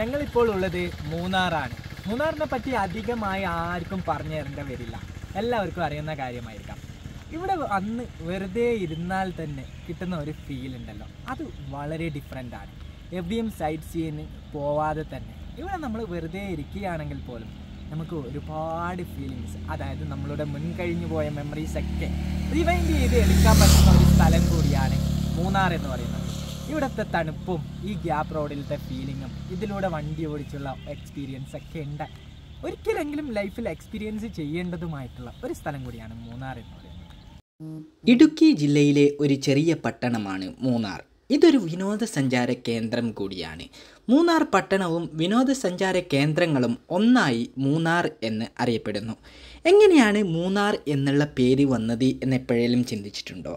ഞങ്ങളിപ്പോൾ ഉള്ളത് മൂന്നാറാണ് മൂന്നാറിനെ പറ്റി അധികമായി ആർക്കും പറഞ്ഞു തരേണ്ട വരില്ല എല്ലാവർക്കും അറിയുന്ന കാര്യമായിരിക്കാം ഇവിടെ അന്ന് വെറുതെ ഇരുന്നാൽ തന്നെ കിട്ടുന്ന ഒരു ഫീൽ ഉണ്ടല്ലോ അത് വളരെ ഡിഫറെൻ്റ് ആണ് എവിടെയും സൈറ്റ് സീന് പോവാതെ തന്നെ ഇവിടെ നമ്മൾ വെറുതെ ഇരിക്കുകയാണെങ്കിൽ പോലും നമുക്ക് ഒരുപാട് ഫീലിങ്സ് അതായത് നമ്മളുടെ മുൻകഴിഞ്ഞു പോയ മെമ്മറീസ് ഒക്കെ റിവൈൻഡ് ചെയ്ത് എടുക്കാൻ പറ്റുന്ന ഒരു സ്ഥലം കൂടിയാണ് മൂന്നാർ എന്ന് പറയുന്നത് ഇവിടുത്തെ തണുപ്പും ഈ ഗ്യാപ്പ് റോഡിലത്തെ ഫീലിങ്ങും ഇതിലൂടെ വണ്ടി ഓടിച്ചുള്ള എക്സ്പീരിയൻസ് ഒക്കെ ഉണ്ട് ഒരിക്കലെങ്കിലും ലൈഫിൽ എക്സ്പീരിയൻസ് ചെയ്യേണ്ടതുമായിട്ടുള്ള ഒരു സ്ഥലം കൂടിയാണ് മൂന്നാർ എന്ന് പറയുന്നത് ഇടുക്കി ജില്ലയിലെ ഒരു ചെറിയ പട്ടണമാണ് മൂന്നാർ ഇതൊരു വിനോദസഞ്ചാര കേന്ദ്രം കൂടിയാണ് മൂന്നാർ പട്ടണവും വിനോദസഞ്ചാര കേന്ദ്രങ്ങളും ഒന്നായി മൂന്നാർ എന്ന് അറിയപ്പെടുന്നു എങ്ങനെയാണ് മൂന്നാർ എന്നുള്ള പേര് വന്നത് എന്നെപ്പോഴേലും ചിന്തിച്ചിട്ടുണ്ടോ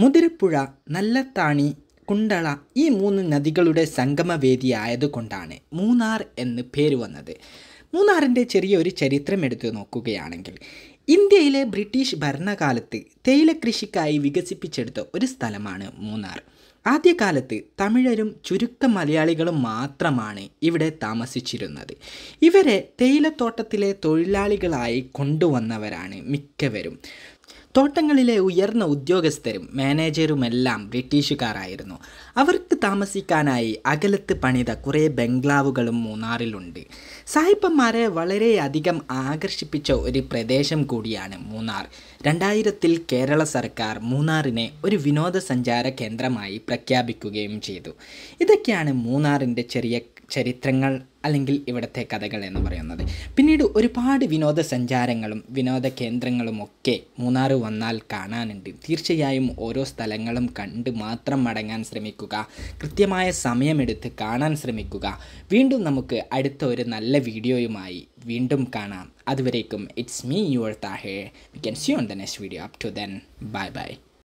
മുതിരപ്പുഴ നല്ലത്താണി കുണ്ടള ഈ മൂന്ന് നദികളുടെ സംഗമവേദി ആയതുകൊണ്ടാണ് മൂന്നാർ എന്ന് പേര് വന്നത് മൂന്നാറിൻ്റെ ചെറിയൊരു ചരിത്രം എടുത്തു നോക്കുകയാണെങ്കിൽ ഇന്ത്യയിലെ ബ്രിട്ടീഷ് ഭരണകാലത്ത് തേയില കൃഷിക്കായി വികസിപ്പിച്ചെടുത്ത ഒരു സ്ഥലമാണ് മൂന്നാർ ആദ്യകാലത്ത് തമിഴരും ചുരുക്ക മലയാളികളും മാത്രമാണ് ഇവിടെ താമസിച്ചിരുന്നത് ഇവരെ തേയിലത്തോട്ടത്തിലെ തൊഴിലാളികളായി കൊണ്ടുവന്നവരാണ് മിക്കവരും തോട്ടങ്ങളിലെ ഉയർന്ന ഉദ്യോഗസ്ഥരും മാനേജറുമെല്ലാം ബ്രിട്ടീഷുകാരായിരുന്നു അവർക്ക് താമസിക്കാനായി അകലത്ത് പണിത കുറേ ബംഗ്ലാവുകളും മൂന്നാറിലുണ്ട് സായിപ്പന്മാരെ വളരെയധികം ആകർഷിപ്പിച്ച ഒരു പ്രദേശം കൂടിയാണ് മൂന്നാർ രണ്ടായിരത്തിൽ കേരള സർക്കാർ മൂന്നാറിനെ ഒരു വിനോദസഞ്ചാര കേന്ദ്രമായി പ്രഖ്യാപിക്കുകയും ചെയ്തു ഇതൊക്കെയാണ് മൂന്നാറിൻ്റെ ചെറിയ ചരിത്രങ്ങൾ അല്ലെങ്കിൽ ഇവിടുത്തെ കഥകൾ എന്ന് പറയുന്നത് പിന്നീട് ഒരുപാട് വിനോദസഞ്ചാരങ്ങളും വിനോദ കേന്ദ്രങ്ങളും ഒക്കെ മൂന്നാറ് വന്നാൽ കാണാനുണ്ട് തീർച്ചയായും ഓരോ സ്ഥലങ്ങളും കണ്ട് മാത്രം മടങ്ങാൻ ശ്രമിക്കുക കൃത്യമായ സമയമെടുത്ത് കാണാൻ ശ്രമിക്കുക വീണ്ടും നമുക്ക് അടുത്ത ഒരു നല്ല വീഡിയോയുമായി വീണ്ടും കാണാം അതുവരേക്കും it's me your Thahe we can see on the next video up to then bye by